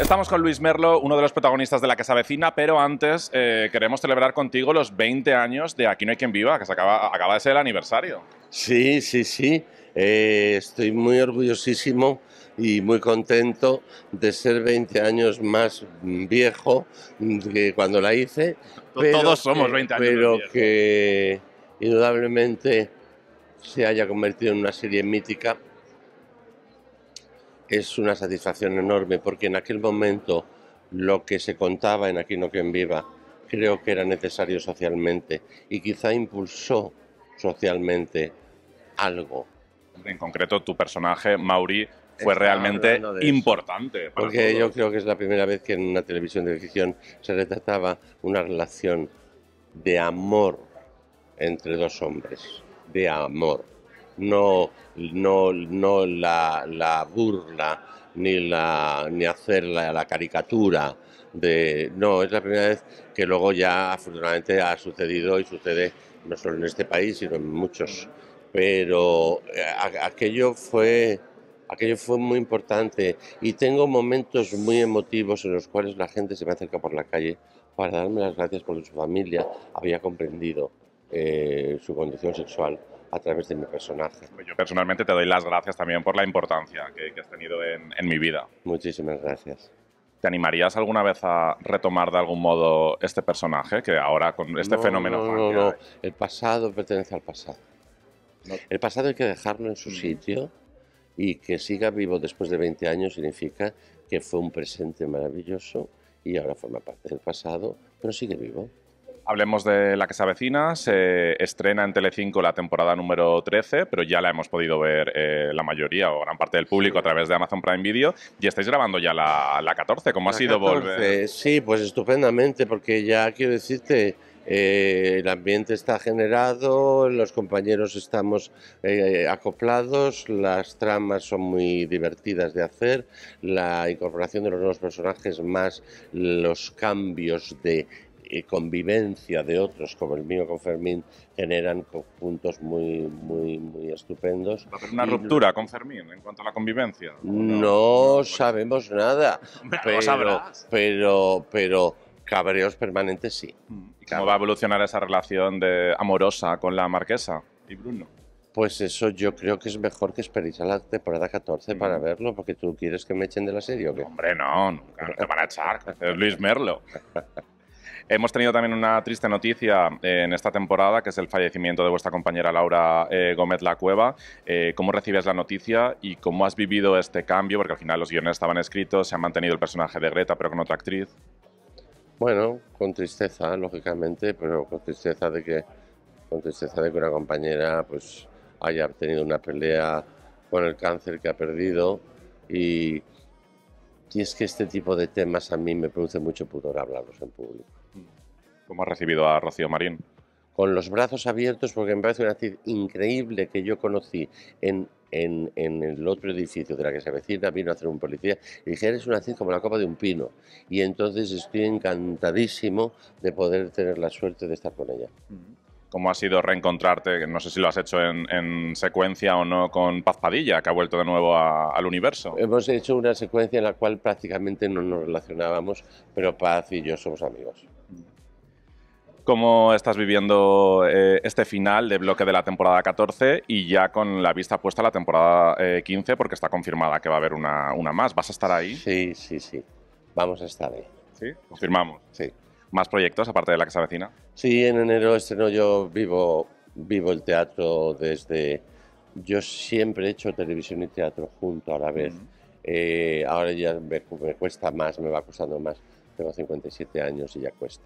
Estamos con Luis Merlo, uno de los protagonistas de La Casa Vecina, pero antes eh, queremos celebrar contigo los 20 años de Aquí no hay quien viva, que acaba, de ser el aniversario. Sí, sí, sí. Eh, estoy muy orgullosísimo y muy contento de ser 20 años más viejo que cuando la hice. Todos somos 20 años Pero que indudablemente se haya convertido en una serie mítica es una satisfacción enorme porque en aquel momento lo que se contaba en Aquí no en viva creo que era necesario socialmente y quizá impulsó socialmente algo. En concreto, tu personaje, Mauri, fue realmente importante. porque yo creo que es la primera vez que en una televisión de ficción se retrataba una relación de amor entre dos hombres de amor, no, no, no la, burla ni, la, ni hacer la, caricatura. De, no, es la primera vez que luego ya afortunadamente ha sucedido y sucede no solo en este país, sino en muchos. Pero eh, aquello fue, aquello fue muy importante y tengo momentos muy emotivos en los cuales la gente se me acerca por la calle para darme las gracias por su familia había comprendido eh, su condición sexual a través de mi personaje. Pues yo personalmente te doy las gracias también por la importancia que, has tenido en, mi vida. Muchísimas gracias. ¿Te animarías alguna vez a retomar de algún modo este personaje que ahora con este fenómeno? No, no, El pasado pertenece al pasado. El pasado hay que dejarlo en su mm. sitio y que siga vivo después de 20 años significa que fue un presente maravilloso y ahora forma parte del pasado, pero sigue vivo. Hablemos de la que se avecina. Se estrena en Telecinco la temporada número 13, pero ya la hemos podido ver eh, la mayoría o gran parte del público a través de Amazon Prime Video. Y estáis grabando ya la, 14. ¿Cómo ha sido volver? Sí, pues estupendamente, porque ya quiero decirte. Eh, el ambiente está generado, los compañeros estamos eh, acoplados, las tramas son muy divertidas de hacer, la incorporación de los nuevos personajes más los cambios de y convivencia de otros, como el mío con Fermín, generan conjuntos muy, muy, muy estupendos. ¿Va a haber una ruptura con Fermín en cuanto a la convivencia? No, sabemos nada, pero, pero, cabreos permanentes sí. Mm, cómo va a evolucionar esa relación de amorosa con la marquesa y Bruno? Pues eso yo creo que es mejor que esperéis a la temporada 14 para mm. verlo, porque tú quieres que me echen de la serie o qué? Hombre, no, nunca no te van a echar. Es Luis Merlo. Hemos tenido también una triste noticia eh, en esta temporada, que es el fallecimiento de vuestra compañera Laura eh, Gómez La Cueva. Eh, ¿Cómo recibes la noticia y cómo has vivido este cambio? Porque al final los guiones estaban escritos, se ha mantenido el personaje de Greta, pero con otra actriz. Bueno, con tristeza, lógicamente, pero con tristeza de que, con tristeza de que una compañera pues, haya tenido una pelea con el cáncer que ha perdido y y es que este tipo de temas a mí me produce mucho pudor hablarlos en público. ¿Cómo has recibido a Rocío Marín? Con los brazos abiertos, porque me parece una cid increíble que yo conocí en, el otro edificio de la que se vecina, vino a hacer un policía, y dije, eres una cid como la copa de un pino. Y entonces estoy encantadísimo de poder tener la suerte de estar con ella cómo ha sido reencontrarte, no sé si lo has hecho en, secuencia o no, con Paz Padilla, que ha vuelto de nuevo al universo. Hemos hecho una secuencia en la cual prácticamente no nos relacionábamos, pero Paz y yo somos amigos. ¿Cómo estás viviendo eh, este final de bloque de la temporada 14 y ya con la vista puesta a la temporada 15 eh, porque está confirmada que va a haber una, una más? ¿Vas a estar ahí? Sí, sí, sí. Vamos a estar ahí. ¿Sí? Confirmamos. Sí más proyectos aparte de la casa vecina? Sí, en enero estreno yo vivo, vivo el teatro desde... Yo siempre he hecho televisión y teatro junto a la vez. Eh, ahora ya me, me, cuesta más, me va costando más. Tengo 57 años y ya cuesta.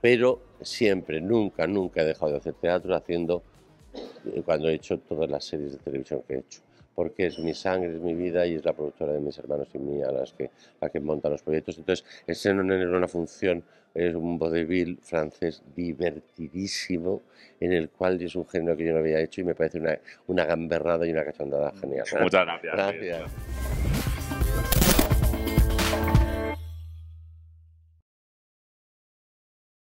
Pero siempre, nunca, nunca he dejado de hacer teatro haciendo, eh, cuando he hecho todas las series de televisión que he hecho porque es mi sangre, es mi vida y es la productora de mis hermanos y mía las que, la que monta los proyectos. Entonces, ese era una función, es un vodevil francés divertidísimo, en el cual es un género que yo no había hecho y me parece una, una gamberrada y una cachondada genial. Muchas gracias.